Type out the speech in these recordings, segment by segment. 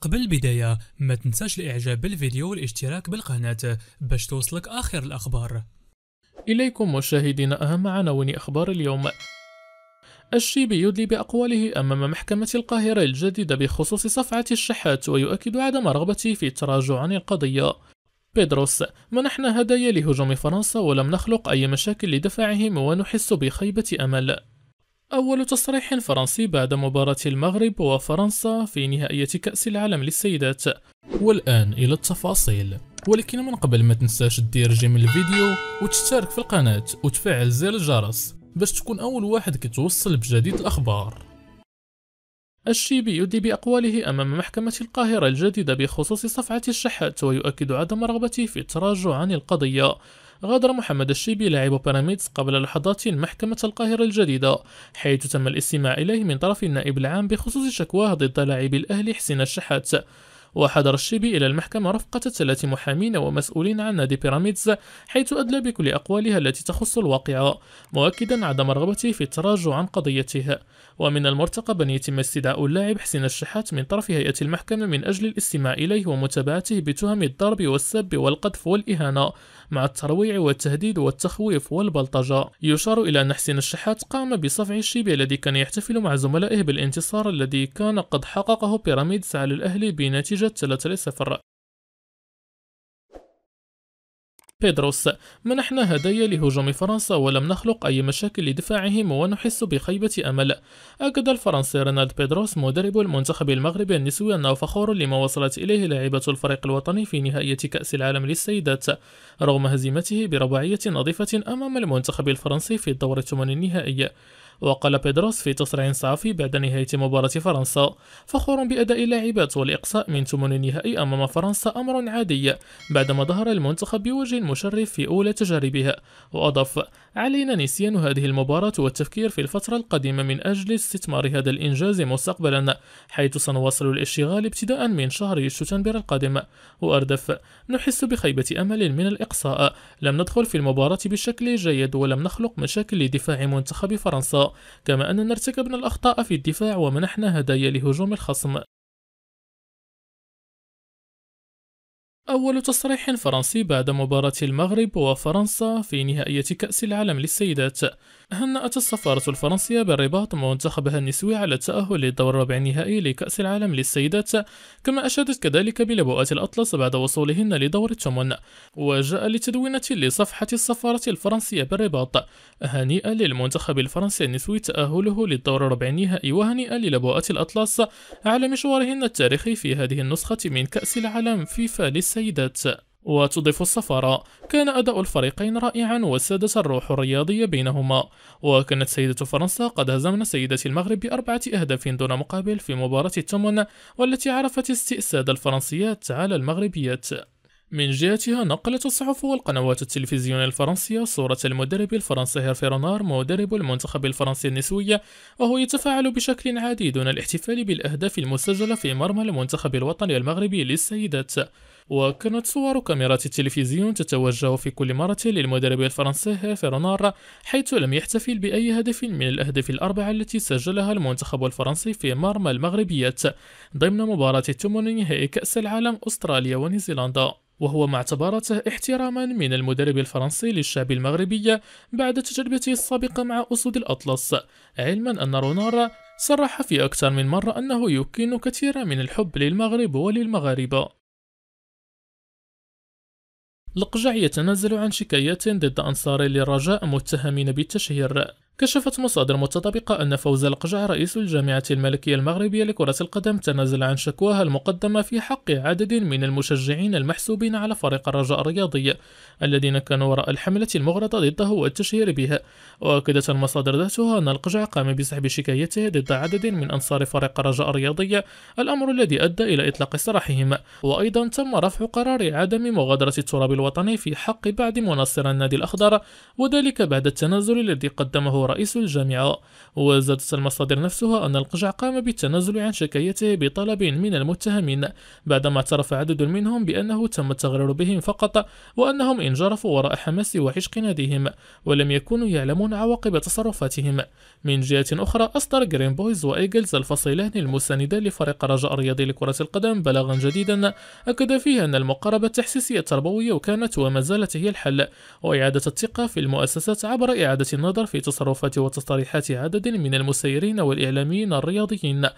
قبل البداية ما تنساش الاعجاب بالفيديو والاشتراك بالقناة باش توصلك اخر الاخبار اليكم مشاهدينا اهم عناوين اخبار اليوم الشيبي يدلي بأقواله أمام محكمة القاهرة الجديدة بخصوص صفعة الشحات ويؤكد عدم رغبته في التراجع عن القضية بيدروس منحنا هدايا لهجوم فرنسا ولم نخلق أي مشاكل لدفعهم ونحس بخيبة أمل أول تصريح فرنسي بعد مباراة المغرب وفرنسا في نهائية كأس العالم للسيدات والآن إلى التفاصيل ولكن من قبل ما تنساش تدير جيم الفيديو وتشترك في القناة وتفعل زر الجرس باش تكون أول واحد كتوصل بجديد الأخبار الشيبي يدي بأقواله أمام محكمة القاهرة الجديدة بخصوص صفعة الشحات ويؤكد عدم رغبته في التراجع عن القضية غادر محمد الشيبي لاعب بيراميدز قبل لحظات محكمة القاهرة الجديدة حيث تم الاستماع إليه من طرف النائب العام بخصوص شكواه ضد لاعب الأهلي حسين الشحات وحضر الشيبي إلى المحكمة رفقة ثلاث محامين ومسؤولين عن نادي بيراميدز حيث أدلى بكل أقوالها التي تخص الواقعة مؤكدا عدم رغبته في التراجع عن قضيته ومن المرتقب أن يتم استدعاء اللاعب حسين الشحات من طرف هيئة المحكمة من أجل الاستماع إليه ومتابعته بتهم الضرب والسب والقذف والإهانة مع الترويع والتهديد والتخويف والبلطجة يشار إلى أن حسين الشحات قام بصفع الشيبي الذي كان يحتفل مع زملائه بالانتصار الذي كان قد حققه بيراميدز على الأهلي بنتيجة وجدت لتريسا بيدروس منحنا هدايا لهجوم فرنسا ولم نخلق أي مشاكل لدفاعهم ونحس بخيبة أمل أكد الفرنسي رينالد بيدروس مدرب المنتخب المغربي النسوي أنه فخور لما وصلت إليه لاعبة الفريق الوطني في نهائية كأس العالم للسيدات رغم هزيمته برباعية نظيفة أمام المنتخب الفرنسي في الدور الثمن النهائي وقال بيدروس في تصريح صحفي بعد نهاية مباراة فرنسا فخور بأداء اللاعبات والإقصاء من ثمن النهائي أمام فرنسا أمر عادي بعدما ظهر المنتخب بوجه مشرف في أولى تجاربها وأضاف علينا نسيان هذه المباراة والتفكير في الفترة القادمة من أجل استثمار هذا الإنجاز مستقبلا حيث سنواصل الاشتغال ابتداء من شهر شتنبر القادم وأردف نحس بخيبة أمل من الإقصاء لم ندخل في المباراة بشكل جيد ولم نخلق مشاكل لدفاع منتخب فرنسا كما أننا ارتكبنا الأخطاء في الدفاع ومنحنا هدايا لهجوم الخصم أول تصريح فرنسي بعد مباراة المغرب وفرنسا في نهائية كأس العالم للسيدات هنأت السفارة الفرنسية بالرباط منتخبها النسوي على التأهل للدور الربع النهائي لكأس العالم للسيدات كما أشادت كذلك بلبوءات الأطلس بعد وصولهن لدور الثمن وجاء لتدوينة لصفحة السفارة الفرنسية بالرباط هنيئا للمنتخب الفرنسي النسوي تأهله للدور الربع النهائي وهنيئا للبوءات الأطلس على مشوارهن التاريخي في هذه النسخة من كأس العالم فيفا للسيدات وتضيف السفارة كان أداء الفريقين رائعا وسادت الروح الرياضية بينهما وكانت سيدة فرنسا قد هزمنا سيدة المغرب بأربعة أهداف دون مقابل في مباراة التمن والتي عرفت استئساد الفرنسيات على المغربيات من جهتها نقلت الصحف والقنوات التلفزيونية الفرنسية صورة المدرب الفرنسي هيرفي رونار مدرب المنتخب الفرنسي النسوي وهو يتفاعل بشكل عادي دون الاحتفال بالأهداف المسجلة في مرمى المنتخب الوطني المغربي للسيدات وكانت صور كاميرات التلفزيون تتوجه في كل مرة للمدرب الفرنسي فرنار حيث لم يحتفل بأي هدف من الأهداف الأربعة التي سجلها المنتخب الفرنسي في مرمى المغربيات ضمن مباراة الثمن نهائي كأس العالم أستراليا ونيوزيلندا وهو ما اعتبرته احتراما من المدرب الفرنسي للشعب المغربي بعد تجربته السابقة مع أسود الأطلس علما أن رونار صرح في أكثر من مرة أنه يكن كثيرا من الحب للمغرب وللمغاربة القجع يتنازل عن شكايات ضد أنصار للرجاء متهمين بالتشهير كشفت مصادر متطابقة أن فوز القجع رئيس الجامعة الملكية المغربية لكرة القدم تنازل عن شكواها المقدمة في حق عدد من المشجعين المحسوبين على فريق الرجاء الرياضي الذين كانوا وراء الحملة المغرضة ضده والتشهير بها وأكدت المصادر ذاتها أن القجع قام بسحب شكايته ضد عدد من أنصار فريق الرجاء الرياضي الأمر الذي أدى إلى إطلاق سراحهم وأيضا تم رفع قرار عدم مغادرة التراب الوطني في حق بعض مناصر النادي الأخضر وذلك بعد التنازل الذي قدمه رئيس الجامعة وزادت المصادر نفسها أن القجع قام بالتنازل عن شكايته بطلب من المتهمين بعدما اعترف عدد منهم بأنه تم التغرير بهم فقط وأنهم انجرفوا وراء حماس وعشق ناديهم ولم يكونوا يعلمون عواقب تصرفاتهم من جهة أخرى أصدر جرين بويز وإيجلز الفصيلان المساندان لفريق رجاء الرياضي لكرة القدم بلاغا جديدا أكد فيه أن المقاربة التحسيسية التربوية كانت وما زالت هي الحل وإعادة الثقة في المؤسسات عبر إعادة النظر في تصرف الصحافة وتصريحات عدد من المسيرين والإعلاميين الرياضيين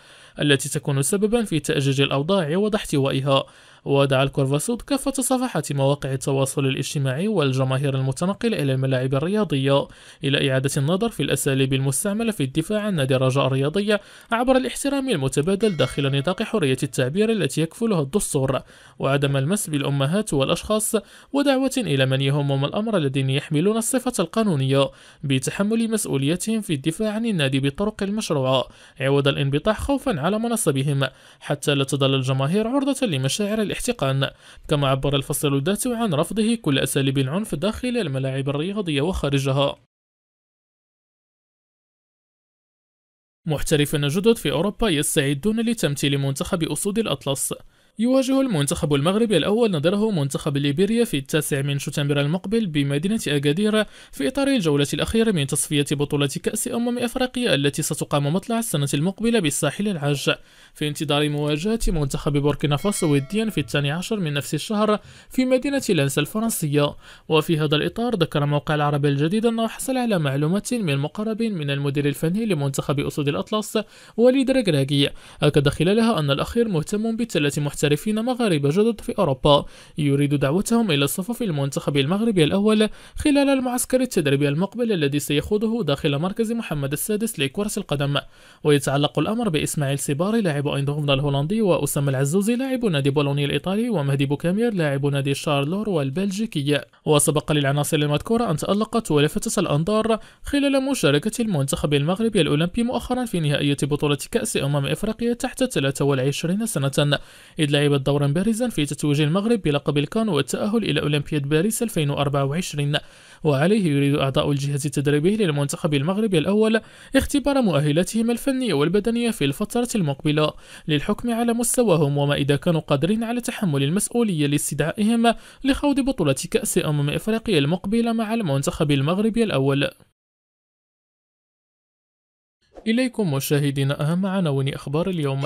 التي تكون سببا في تأجج الأوضاع وضحتوائها ودعا الكورفاسود كافة صفحات مواقع التواصل الاجتماعي والجماهير المتنقلة إلى الملاعب الرياضية إلى إعادة النظر في الأساليب المستعملة في الدفاع عن نادي الرجاء الرياضية عبر الاحترام المتبادل داخل نطاق حرية التعبير التي يكفلها الدستور وعدم المس بالأمهات والأشخاص ودعوة إلى من يهمهم الأمر الذين يحملون الصفة القانونية بتحمل مسؤوليتهم في الدفاع عن النادي بالطرق المشروعة عوض الانبطاح خوفا على مناصبهم حتى لا تظل الجماهير عرضة لمشاعر الاحتقان كما عبر الفصل الذاتي عن رفضه كل أساليب العنف داخل الملاعب الرياضية وخارجها محترفين جدد في أوروبا يستعدون لتمثيل منتخب أسود الأطلس يواجه المنتخب المغربي الأول نظره منتخب ليبيريا في التاسع من شتنبر المقبل بمدينة أكادير في إطار الجولة الأخيرة من تصفية بطولة كأس أمم أفريقيا التي ستقام مطلع السنة المقبلة بالساحل العاج في انتظار مواجهة منتخب بوركينا فاسو وديا في الثاني عشر من نفس الشهر في مدينة لانس الفرنسية وفي هذا الإطار ذكر موقع العربي الجديد أنه حصل على معلومات من مقرب من المدير الفني لمنتخب أسود الأطلس وليد ركراكي أكد خلالها أن الأخير مهتم بثلاث محتوى محترفين مغاربة جدد في أوروبا يريد دعوتهم إلى صفوف المنتخب المغربي الأول خلال المعسكر التدريبي المقبل الذي سيخوضه داخل مركز محمد السادس لكرة القدم ويتعلق الأمر بإسماعيل سيباري لاعب أيندهوفن الهولندي وأسامة العزوزي لاعب نادي بولونيا الإيطالي ومهدي بوكامير لاعب نادي شارلور والبلجيكي وسبق للعناصر المذكورة أن تألقت ولفتت الأنظار خلال مشاركة المنتخب المغربي الأولمبي مؤخرا في نهائية بطولة كأس أمم إفريقيا تحت 23 سنة تأكد لعبة دورا بارزا في تتويج المغرب بلقب الكان والتأهل إلى أولمبياد باريس 2024 وعليه يريد أعضاء الجهاز التدريبي للمنتخب المغربي الأول اختبار مؤهلاتهم الفنية والبدنية في الفترة المقبلة للحكم على مستواهم وما إذا كانوا قادرين على تحمل المسؤولية لاستدعائهم لخوض بطولة كأس أمم إفريقيا المقبلة مع المنتخب المغربي الأول إليكم مشاهدين أهم عناوين أخبار اليوم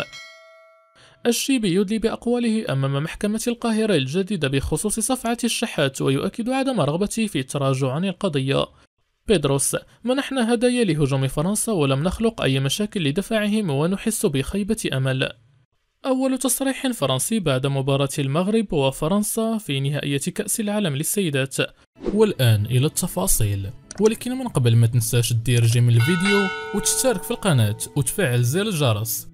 الشيبي يدلي بأقواله أمام محكمة القاهرة الجديدة بخصوص صفعة الشحات ويؤكد عدم رغبته في التراجع عن القضية بيدروس منحنا هدايا لهجوم فرنسا ولم نخلق أي مشاكل لدفعهم ونحس بخيبة أمل أول تصريح فرنسي بعد مباراة المغرب وفرنسا في نهائية كأس العالم للسيدات والآن إلى التفاصيل ولكن من قبل ما تنساش تدير جيم الفيديو وتشترك في القناة وتفعل زر الجرس